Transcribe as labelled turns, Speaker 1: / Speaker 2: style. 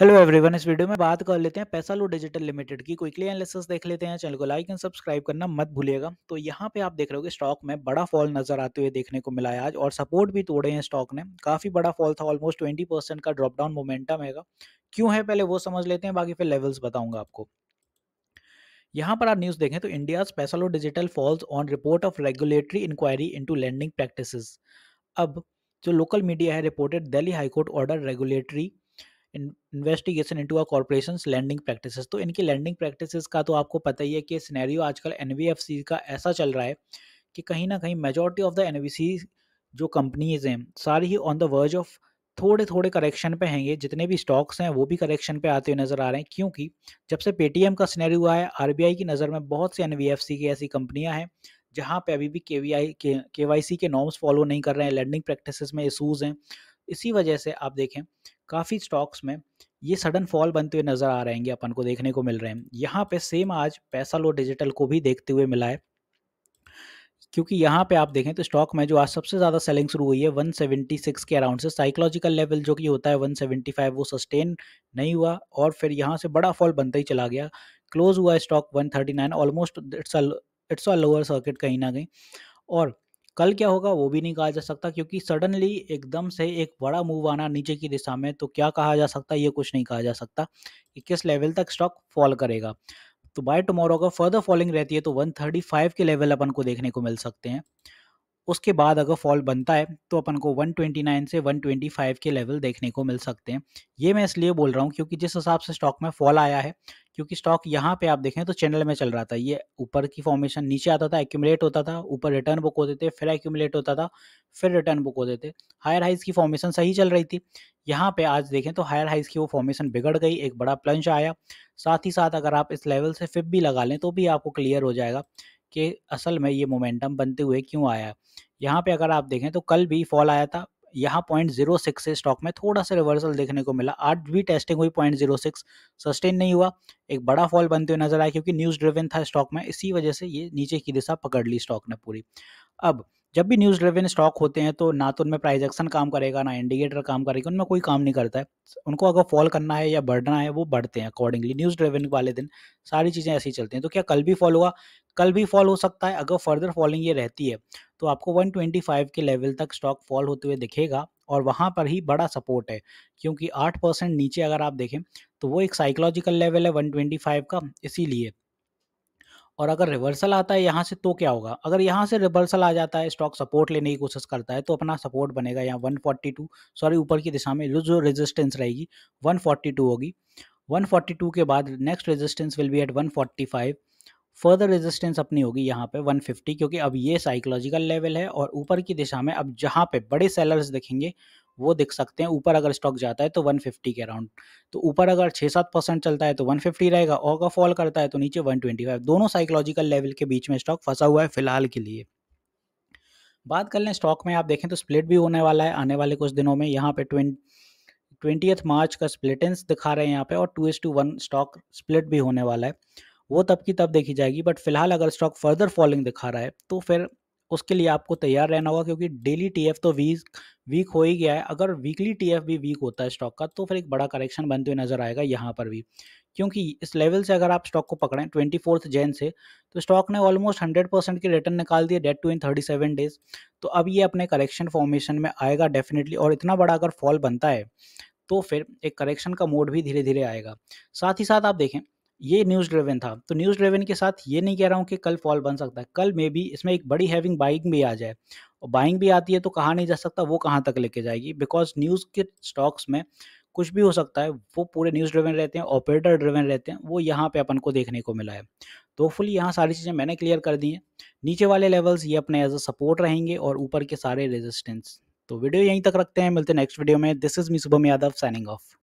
Speaker 1: hello everyone इस video में बात कर लेते हैं पैसा लो डिजिटल लिमिटेड की क्विकली एनालिसिस देख लेते हैं चैनल को लाइक एंड सब्सक्राइब करना मत भूलिएगा तो यहाँ पे आप देख रहे हो कि स्टॉक में बड़ा फॉल नजर आते हुए देखने को मिला है आज और सपोर्ट भी तोड़े हैं स्टॉक ने काफी बड़ा फॉल था ऑलमोस्ट ट्वेंटी का ड्रॉप डाउन मोमेंटम है क्यों है पहले वो समझ लेते हैं बाकी फिर लेवल्स बताऊंगा आपको यहाँ पर आप न्यूज देखें तो India Paisalo digital falls on report of regulatory inquiry in lending practice अब जो लोकल मीडिया है reported Delhi high court order regulatory investigation into a corporation lending practices तो इनकी लैंडिंग प्रैक्टिसेस का तो आपको पता ही है कि सिनेरियो आजकल एन का ऐसा चल रहा है कि कहीं ना कहीं मेजोरिटी ऑफ द एन जो कंपनीज हैं सारी ही ऑन द वर्ज ऑफ थोड़े थोड़े करेक्शन पे हैंगे जितने भी स्टॉक्स हैं वो भी करेक्शन पे आते हुए नज़र आ रहे हैं क्योंकि जब से पेटीएम का स्नैरी हुआ है आर की नज़र में बहुत सी एन की ऐसी कंपनियां हैं जहां पे अभी भी के वी आई के के वाई सी के नॉर्म्स फॉलो नहीं कर रहे हैं लैंडिंग प्रैक्टिसेस में इशूज़ हैं इसी वजह से आप देखें काफ़ी स्टॉक्स में ये सडन फॉल बनते हुए नज़र आ रहे हैं अपन को देखने को मिल रहे हैं यहाँ पे सेम आज पैसा लो डिजिटल को भी देखते हुए मिला है क्योंकि यहाँ पे आप देखें तो स्टॉक में जो आज सबसे ज़्यादा सेलिंग शुरू हुई है 176 के अराउंड से साइकोलॉजिकल लेवल जो कि होता है 175 वो सस्टेन नहीं हुआ और फिर यहाँ से बड़ा फॉल बनता ही चला गया क्लोज हुआ stock 139 almost it's it's a lower circuit कहीं ना कहीं और कल क्या होगा वो भी नहीं कहा जा सकता क्योंकि सडनली एकदम से एक बड़ा मूव आना नीचे की दिशा में तो क्या कहा जा सकता ये कुछ नहीं कहा जा सकता कि किस लेवल तक स्टॉक फॉल करेगा तो बाय टुमारो अगर फर्दर फॉलिंग रहती है तो 135 के लेवल अपन को देखने को मिल सकते हैं उसके बाद अगर फॉल बनता है तो अपन को 129 से 125 के लेवल देखने को मिल सकते हैं ये मैं इसलिए बोल रहा हूँ क्योंकि जिस हिसाब से स्टॉक में फॉल आया है क्योंकि स्टॉक यहाँ पे आप देखें तो चैनल में चल रहा था ये ऊपर की फॉर्मेशन नीचे आता था एक्यूमुलेट होता था ऊपर रिटर्न बुक होते थे फिर एक्यूमुलेट होता था फिर रिटर्न बुक होते थे हायर हाइज की फॉर्मेशन सही चल रही थी यहाँ पे आज देखें तो हायर हाइज की वो फॉर्मेशन बिगड़ गई एक बड़ा प्लंज आया साथ ही साथ अगर आप इस लेवल से फिप भी लगा लें तो भी आपको क्लियर हो जाएगा कि असल में ये मोमेंटम बनते हुए क्यों आया यहाँ पे अगर आप देखें तो कल भी फॉल आया था यहाँ पॉइंट जीरो सिक्स से स्टॉक में थोड़ा सा रिवर्सल देखने को मिला आज भी टेस्टिंग हुई पॉइंट जीरो सिक्स सस्टेन नहीं हुआ एक बड़ा फॉल बनते हुए नजर आया क्योंकि न्यूज़ ड्रिवन था स्टॉक में इसी वजह से ये नीचे की दिशा पकड़ ली स्टॉक ने पूरी अब जब भी न्यूज़ ड्रिवन स्टॉक होते हैं तो ना तो उनमें प्राइस एक्शन काम करेगा ना इंडिकेटर काम करेगा उनमें कोई काम नहीं करता है उनको अगर फॉल करना है या बढ़ना है वो बढ़ते हैं अकॉर्डिंगली न्यूज़ ड्रिवन वाले दिन सारी चीज़ें ऐसी चलती हैं तो क्या कल भी फॉल हुआ कल भी फॉल हो सकता है अगर फर्दर फॉलिंग ये रहती है तो आपको 125 के लेवल तक स्टॉक फॉल होते हुए दिखेगा और वहाँ पर ही बड़ा सपोर्ट है क्योंकि आठ परसेंट नीचे अगर आप देखें तो वो एक साइकोलॉजिकल लेवल है 125 का इसीलिए और अगर रिवर्सल आता है यहाँ से तो क्या होगा अगर यहाँ से रिवर्सल आ जाता है स्टॉक सपोर्ट लेने की कोशिश करता है तो अपना सपोर्ट बनेगा यहाँ 142 सॉरी ऊपर की दिशा में जो रेजिस्टेंस रहेगी 142 होगी 142 के बाद next resistance will be at 145 further resistance अपनी होगी यहाँ पे 150 क्योंकि अब ये साइकोलॉजिकल लेवल है और ऊपर की दिशा में अब जहाँ पे बड़े सेलर्स देखेंगे वो दिख सकते हैं ऊपर अगर स्टॉक जाता है तो 150 के अराउंड तो ऊपर अगर 6 सात परसेंट चलता है तो 150 रहेगा और अगर फॉल करता है तो नीचे 125 दोनों साइकोलॉजिकल लेवल के बीच में स्टॉक फंसा हुआ है फिलहाल के लिए बात कर लें स्टॉक में आप देखें तो स्प्लिट भी होने वाला है आने वाले कुछ दिनों में यहाँ पे ट्वेंटी मार्च का स्प्लिटेंस दिखा रहे हैं यहाँ पे और two is to one stock split भी होने वाला है वो तब की तब देखी जाएगी बट फिलहाल अगर स्टॉक फर्दर फॉलिंग दिखा रहा है तो फिर उसके लिए आपको तैयार रहना होगा क्योंकि डेली टी तो वीक वीक हो ही गया है अगर वीकली टी भी वीक होता है स्टॉक का तो फिर एक बड़ा करेक्शन बनते हुए नजर आएगा यहाँ पर भी क्योंकि इस लेवल से अगर आप स्टॉक को पकड़ें ट्वेंटी फोर्थ जैन से तो स्टॉक ने ऑलमोस्ट हंड्रेड परसेंट की रिटर्न निकाल दिया date to in thirty seven days तो अब ये अपने करेक्शन फॉर्मेशन में आएगा डेफिनेटली और इतना बड़ा अगर फॉल बनता है तो फिर एक करेक्शन का मोड भी धीरे धीरे आएगा साथ ही साथ आप देखें ये न्यूज ड्रेवन था तो न्यूज ड्रेवन के साथ ये नहीं कह रहा हूँ कि कल फॉल बन सकता है कल मे बी इसमें एक बड़ी हैविंग बाइंग भी आ जाए और बाइंग भी आती है तो कहाँ नहीं जा सकता वो कहाँ तक लेके जाएगी बिकॉज न्यूज़ के स्टॉक्स में कुछ भी हो सकता है वो पूरे न्यूज़ ड्रिवन रहते हैं ऑपरेटर ड्रिवन रहते हैं वो यहाँ पे अपन को देखने को मिला है तो फुल यहाँ सारी चीज़ें मैंने क्लियर कर दी हैं नीचे वाले लेवल्स ये अपने एज अ सपोर्ट रहेंगे और ऊपर के सारे रेजिस्टेंस तो वीडियो यहीं तक रखते हैं मिलते हैं नेक्स्ट वीडियो में this is me Shubham Yadav signing of